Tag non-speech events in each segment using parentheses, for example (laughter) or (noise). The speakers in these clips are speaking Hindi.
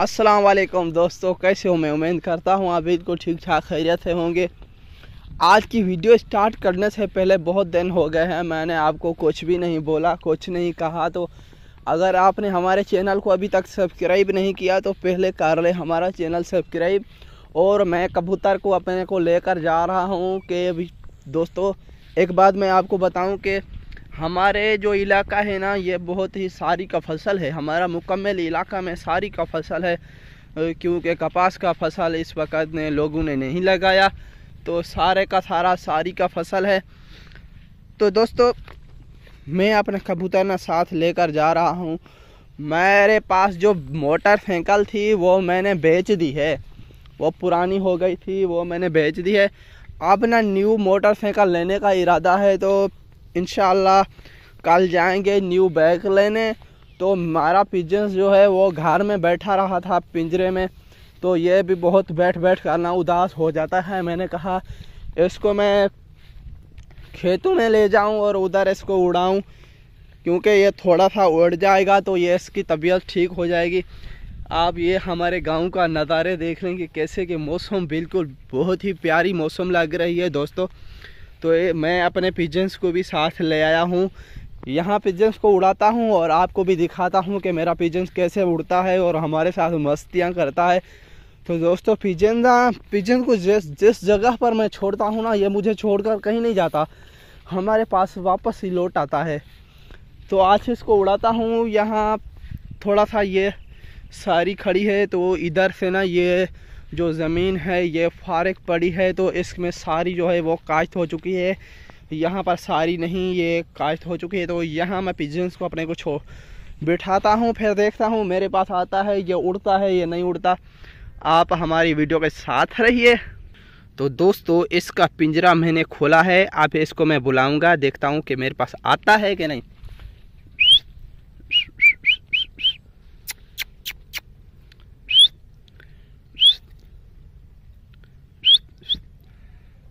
अस्सलाम वालेकुम दोस्तों कैसे हो मैं उम्मीद करता हूँ आप बिल्कुल ठीक ठाक खैरियत से होंगे आज की वीडियो स्टार्ट करने से पहले बहुत दिन हो गए हैं मैंने आपको कुछ भी नहीं बोला कुछ नहीं कहा तो अगर आपने हमारे चैनल को अभी तक सब्सक्राइब नहीं किया तो पहले कर ले हमारा चैनल सब्सक्राइब और मैं कबूतर को अपने को लेकर जा रहा हूँ कि अभी दोस्तों एक बात मैं आपको बताऊँ कि हमारे जो इलाका है ना ये बहुत ही सारी का फसल है हमारा मुकम्मल इलाका में सारी का फसल है क्योंकि कपास का फसल इस वक्त ने लोगों ने नहीं लगाया तो सारे का सारा सारी का फसल है तो दोस्तों मैं अपने कबूतरना साथ लेकर जा रहा हूँ मेरे पास जो मोटर साइकिल थी वो मैंने बेच दी है वो पुरानी हो गई थी वो मैंने बेच दी है अब ना न्यू मोटर साइकिल लेने का इरादा है तो इन कल जाएंगे न्यू बैग लेने तो हमारा पिजन्स जो है वो घर में बैठा रहा था पिंजरे में तो ये भी बहुत बैठ बैठ करना उदास हो जाता है मैंने कहा इसको मैं खेतों में ले जाऊं और उधर इसको उड़ाऊं क्योंकि ये थोड़ा सा उड़ जाएगा तो ये इसकी तबीयत ठीक हो जाएगी आप ये हमारे गांव का नज़ारे देख लेंगे कि कैसे कि मौसम बिल्कुल बहुत ही प्यारी मौसम लग रही है दोस्तों तो मैं अपने पिजन्स को भी साथ ले आया हूँ यहाँ पिजन्स को उड़ाता हूँ और आपको भी दिखाता हूँ कि मेरा पिजन्स कैसे उड़ता है और हमारे साथ मस्तियाँ करता है तो दोस्तों पिजन ना पिजन को जिस जिस जगह पर मैं छोड़ता हूँ ना ये मुझे छोड़कर कहीं नहीं जाता हमारे पास वापस ही लौट आता है तो आज इसको उड़ाता हूँ यहाँ थोड़ा सा ये सारी खड़ी है तो इधर से ना ये जो ज़मीन है ये फारक पड़ी है तो इसमें सारी जो है वो काश्त हो चुकी है यहाँ पर सारी नहीं ये काश्त हो चुकी है तो यहाँ मैं पिजन्स को अपने को छो बिठाता हूँ फिर देखता हूँ मेरे पास आता है ये उड़ता है ये नहीं उड़ता आप हमारी वीडियो के साथ रहिए तो दोस्तों इसका पिंजरा मैंने खोला है आप इसको मैं बुलाऊंगा देखता हूँ कि मेरे पास आता है कि नहीं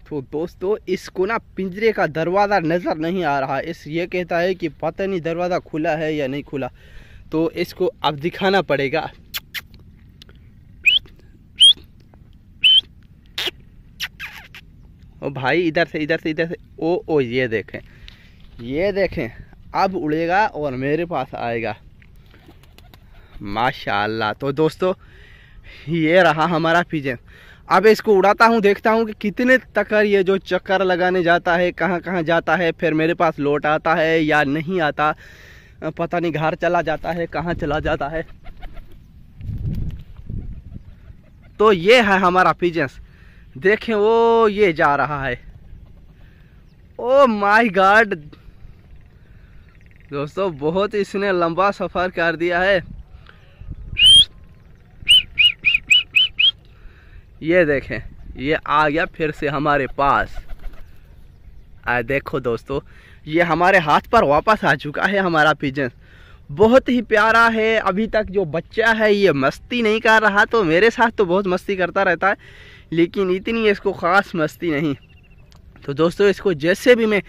तो दोस्तों इसको ना पिंजरे का दरवाज़ा नज़र नहीं आ रहा इस ये कहता है कि पता नहीं दरवाज़ा खुला है या नहीं खुला तो इसको अब दिखाना पड़ेगा ओ भाई इधर से इधर से इधर से ओ ओ ये देखें ये देखें अब उड़ेगा और मेरे पास आएगा माशाल्लाह तो दोस्तों ये रहा हमारा पिजन अब इसको उड़ाता हूँ देखता हूँ कि कितने तक ये जो चक्कर लगाने जाता है कहाँ कहाँ जाता है फिर मेरे पास लौट आता है या नहीं आता पता नहीं घर चला जाता है कहाँ चला जाता है तो ये है हमारा पिजेंस देखें वो ये जा रहा है ओ माय गॉड दोस्तों बहुत इसने लंबा सफ़र कर दिया है ये देखें ये आ गया फिर से हमारे पास आ देखो दोस्तों ये हमारे हाथ पर वापस आ चुका है हमारा पिजन बहुत ही प्यारा है अभी तक जो बच्चा है ये मस्ती नहीं कर रहा तो मेरे साथ तो बहुत मस्ती करता रहता है लेकिन इतनी इसको ख़ास मस्ती नहीं तो दोस्तों इसको जैसे भी मैं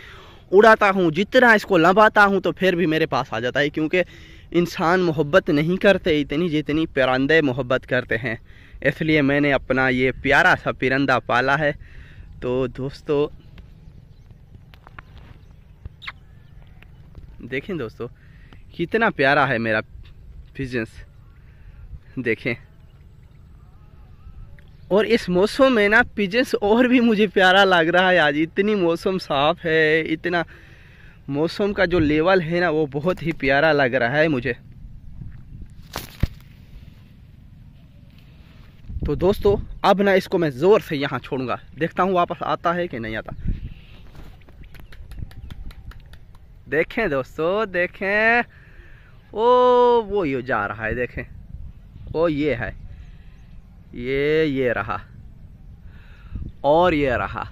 उड़ाता हूँ जितना इसको लंबाता हूँ तो फिर भी मेरे पास आ जाता है क्योंकि इंसान मोहब्बत नहीं करते इतनी जितनी परंदे मोहब्बत करते हैं इसलिए मैंने अपना ये प्यारा सा पिरंदा पाला है तो दोस्तों देखें दोस्तों कितना प्यारा है मेरा फिजेंस देखें और इस मौसम में ना पिजेंस और भी मुझे प्यारा लग रहा है आज इतनी मौसम साफ़ है इतना मौसम का जो लेवल है ना वो बहुत ही प्यारा लग रहा है मुझे तो दोस्तों अब ना इसको मैं ज़ोर से यहाँ छोड़ूंगा देखता हूँ वापस आता है कि नहीं आता देखें दोस्तों देखें ओ वो ये जा रहा है देखें ओ ये है ये ये रहा और ये रहा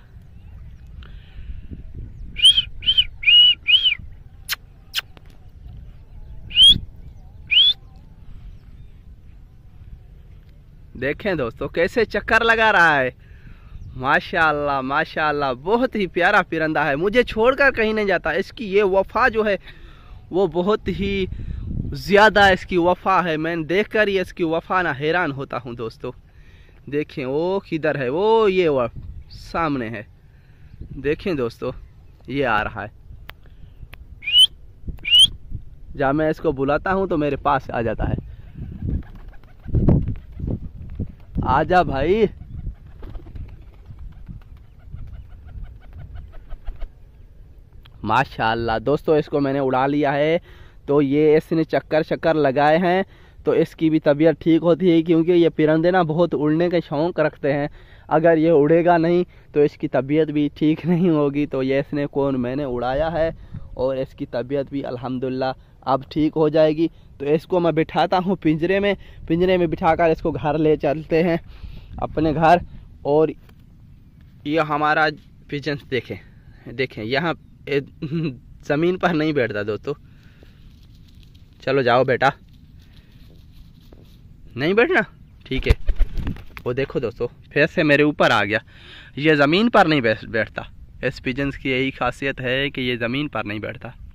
देखें दोस्तों कैसे चक्कर लगा रहा है माशाल्लाह माशाल्लाह बहुत ही प्यारा पिरंदा है मुझे छोड़कर कहीं नहीं जाता इसकी ये वफ़ा जो है वो बहुत ही ज़्यादा इसकी वफ़ा है मैं देख कर ही इसकी वफ़ा ना हैरान होता हूँ दोस्तों देखें वो किधर है वो ये वो सामने है देखें दोस्तों ये आ रहा है जहाँ मैं इसको बुलाता हूँ तो मेरे पास आ जाता है आजा भाई माशाल्लाह दोस्तों इसको मैंने उड़ा लिया है तो ये इसने चक्कर चक्कर लगाए हैं तो इसकी भी तबीयत ठीक होती है क्योंकि ये पिरंदे ना बहुत उड़ने के शौक़ रखते हैं अगर ये उड़ेगा नहीं तो इसकी तबीयत भी ठीक नहीं होगी तो ये इसने कौन मैंने उड़ाया है और इसकी तबीयत भी अल्हम्दुलिल्लाह अब ठीक हो जाएगी तो इसको मैं बिठाता हूँ पिंजरे में पिंजरे में बिठाकर इसको घर ले चलते हैं अपने घर और ये हमारा पिजन्स देखें देखें यहाँ (laughs) ज़मीन पर नहीं बैठता दोस्तों चलो जाओ बेटा नहीं बैठना ठीक है वो देखो दोस्तों फिर से मेरे ऊपर आ गया ये ज़मीन पर नहीं बैठता इस पिजन्स की यही खासियत है कि ये ज़मीन पर नहीं बैठता